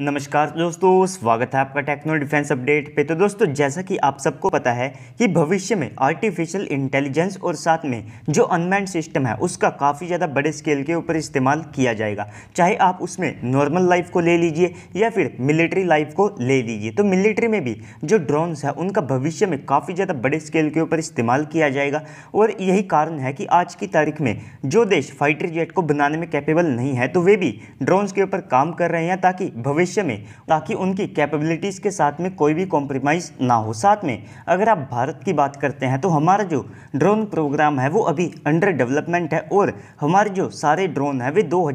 नमस्कार दोस्तों स्वागत है आपका टेक्नो डिफेंस अपडेट पे तो दोस्तों जैसा कि आप सबको पता है कि भविष्य में आर्टिफिशियल इंटेलिजेंस और साथ में जो अनमैंड सिस्टम है उसका काफ़ी ज़्यादा बड़े स्केल के ऊपर इस्तेमाल किया जाएगा चाहे आप उसमें नॉर्मल लाइफ को ले लीजिए या फिर मिलिट्री लाइफ को ले लीजिए तो मिलिट्री में भी जो ड्रोन्स है उनका भविष्य में काफ़ी ज़्यादा बड़े स्केल के ऊपर इस्तेमाल किया जाएगा और यही कारण है कि आज की तारीख में जो देश फाइटर जेट को बनाने में कैपेबल नहीं है तो वे भी ड्रोन्स के ऊपर काम कर रहे हैं ताकि भविष्य भविष्य में ताकि उनकी कैपेबिलिटीज़ के साथ में कोई भी कॉम्प्रोमाइज़ ना हो साथ में अगर आप भारत की बात करते हैं तो हमारा जो ड्रोन प्रोग्राम है वो अभी अंडर डेवलपमेंट है और हमारे जो सारे ड्रोन हैं वे दो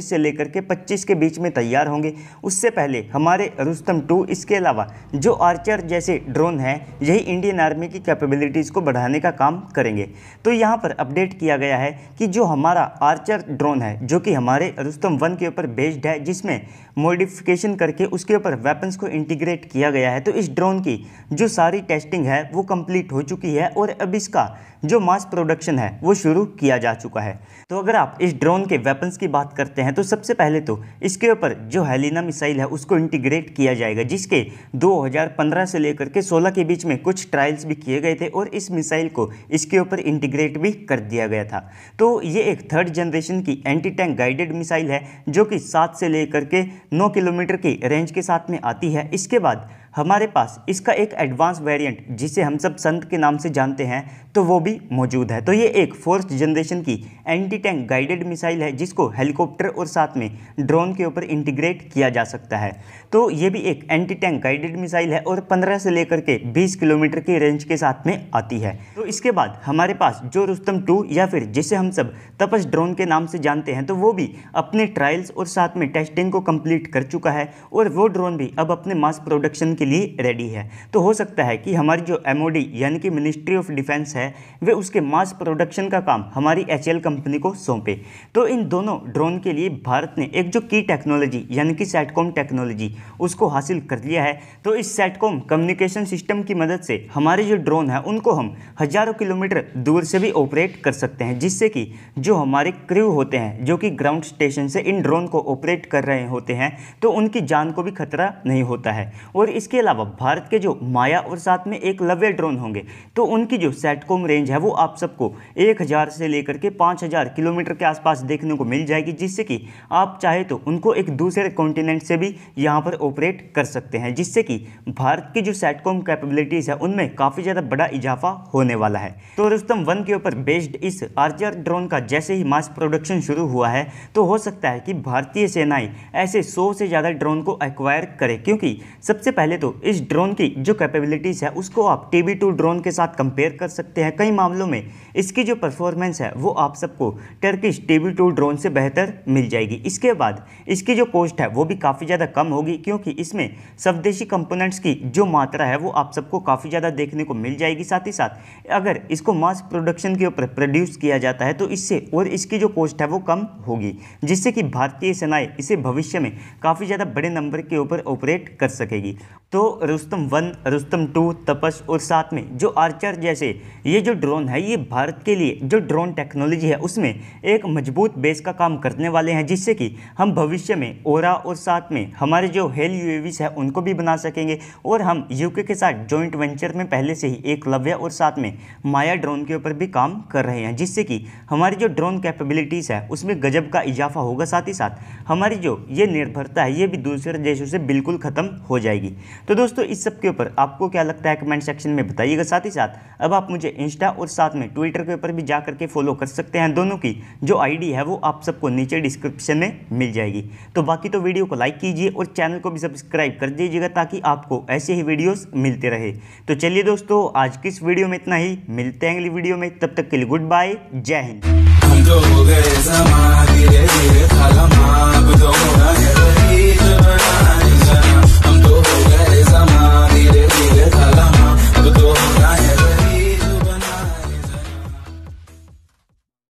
से लेकर के पच्चीस के बीच में तैयार होंगे उससे पहले हमारे रुस्तम टू इसके अलावा जो आर्चर जैसे ड्रोन हैं यही इंडियन आर्मी की कैपेबिलिटीज़ को बढ़ाने का काम करेंगे तो यहाँ पर अपडेट किया गया है कि जो हमारा आर्चर ड्रोन है जो कि हमारे रुस्तम वन के ऊपर बेस्ड है जिसमें मॉडिफिकेशन मॉडिफिकेशन करके उसके ऊपर वेपन्स को इंटीग्रेट किया गया है तो इस ड्रोन की जो सारी टेस्टिंग है वो कंप्लीट हो चुकी है और अब इसका जो मास प्रोडक्शन है वो शुरू किया जा चुका है तो अगर आप इस ड्रोन के वेपन्स की बात करते हैं तो सबसे पहले तो इसके ऊपर जो हेलिना मिसाइल है उसको इंटीग्रेट किया जाएगा जिसके 2015 से लेकर के 16 के बीच में कुछ ट्रायल्स भी किए गए थे और इस मिसाइल को इसके ऊपर इंटीग्रेट भी कर दिया गया था तो ये एक थर्ड जनरेशन की एंटी टैंक गाइडेड मिसाइल है जो कि सात से लेकर के नौ किलोमीटर किलोमीटर की रेंज के साथ में आती है इसके बाद हमारे पास इसका एक एडवांस वेरिएंट जिसे हम सब संत के नाम से जानते हैं तो वो भी मौजूद है तो ये एक फोर्थ जनरेशन की एंटी टैंक गाइडेड मिसाइल है जिसको हेलीकॉप्टर और साथ में ड्रोन के ऊपर इंटीग्रेट किया जा सकता है तो ये भी एक एंटी टैंक गाइडेड मिसाइल है और पंद्रह से लेकर के बीस किलोमीटर के रेंज के साथ में आती है तो इसके बाद हमारे पास जो रुस्तम टू या फिर जिसे हम सब तपस ड्रोन के नाम से जानते हैं तो वो भी अपने ट्रायल्स और साथ में टेस्टिंग को कम्प्लीट कर चुका है और वो ड्रोन भी अब अपने मास प्रोडक्शन के लिए रेडी है तो हो सकता है कि हमारी जो एम यानी कि मिनिस्ट्री ऑफ डिफेंस है वे उसके मास प्रोडक्शन का काम हमारी एच कंपनी को सौंपे तो इन दोनों ड्रोन के लिए भारत ने एक जो की टेक्नोलॉजी यानी कि सेटकॉम टेक्नोलॉजी उसको हासिल कर लिया है तो इस सेटकॉम कम्युनिकेशन सिस्टम की मदद से हमारे जो ड्रोन है उनको हम हज़ारों किलोमीटर दूर से भी ऑपरेट कर सकते हैं जिससे कि जो हमारे क्रू होते हैं जो कि ग्राउंड स्टेशन से इन ड्रोन को ऑपरेट कर रहे होते हैं तो उनकी जान को भी खतरा नहीं होता है और इसके इसके अलावा भारत के जो माया और साथ में एक लव्य ड्रोन होंगे तो उनकी जो सेटकॉम रेंज है वो आप सबको एक हज़ार से लेकर के पाँच हज़ार किलोमीटर के आसपास देखने को मिल जाएगी जिससे कि आप चाहे तो उनको एक दूसरे कॉन्टिनेंट से भी यहाँ पर ऑपरेट कर सकते हैं जिससे कि भारत की जो सेटकॉम कैपेबिलिटीज़ है उनमें काफ़ी ज़्यादा बड़ा इजाफा होने वाला है तो रुस्तम वन के ऊपर बेस्ड इस आर्चर ड्रोन का जैसे ही मास प्रोडक्शन शुरू हुआ है तो हो सकता है कि भारतीय सेनाएं ऐसे सौ से ज़्यादा ड्रोन को एक्वायर करें क्योंकि सबसे पहले तो तो इस ड्रोन की जो कैपेबिलिटीज़ है उसको आप टी ड्रोन के साथ कंपेयर कर सकते हैं कई मामलों में इसकी जो परफॉर्मेंस है वो आप सबको टर्किश टी ड्रोन से बेहतर मिल जाएगी इसके बाद इसकी जो कॉस्ट है वो भी काफ़ी ज़्यादा कम होगी क्योंकि इसमें स्वदेशी कंपोनेंट्स की जो मात्रा है वो आप सबको काफ़ी ज़्यादा देखने को मिल जाएगी साथ ही साथ अगर इसको मास प्रोडक्शन के ऊपर प्रोड्यूस किया जाता है तो इससे और इसकी जो कॉस्ट है वो कम होगी जिससे कि भारतीय सेनाएं इसे भविष्य में काफ़ी ज़्यादा बड़े नंबर के ऊपर ऑपरेट कर सकेगी तो रुस्तम वन रुस्तम टू तपस और साथ में जो आर्चर जैसे ये जो ड्रोन है ये भारत के लिए जो ड्रोन टेक्नोलॉजी है उसमें एक मजबूत बेस का काम करने वाले हैं जिससे कि हम भविष्य में ओरा और साथ में हमारे जो हेल यूएवीस है उनको भी बना सकेंगे और हम यूके के साथ जॉइंट वेंचर में पहले से ही एक लव्य और साथ में माया ड्रोन के ऊपर भी काम कर रहे हैं जिससे कि हमारी जो ड्रोन कैपेबिलिटीज़ है उसमें गजब का इजाफा होगा साथ ही साथ हमारी जो ये निर्भरता है ये भी दूसरे देशों से बिल्कुल ख़त्म हो जाएगी तो दोस्तों इस सब के ऊपर आपको क्या लगता है कमेंट सेक्शन में बताइएगा साथ ही साथ अब आप मुझे इंस्टा और साथ में ट्विटर के ऊपर भी जा करके फॉलो कर सकते हैं दोनों की जो आईडी है वो आप सबको नीचे डिस्क्रिप्शन में मिल जाएगी तो बाकी तो वीडियो को लाइक कीजिए और चैनल को भी सब्सक्राइब कर दीजिएगा ताकि आपको ऐसे ही वीडियोज़ मिलते रहे तो चलिए दोस्तों आज की इस वीडियो में इतना ही मिलते हैं अगली वीडियो में तब तक के लिए गुड बाय जय हिंद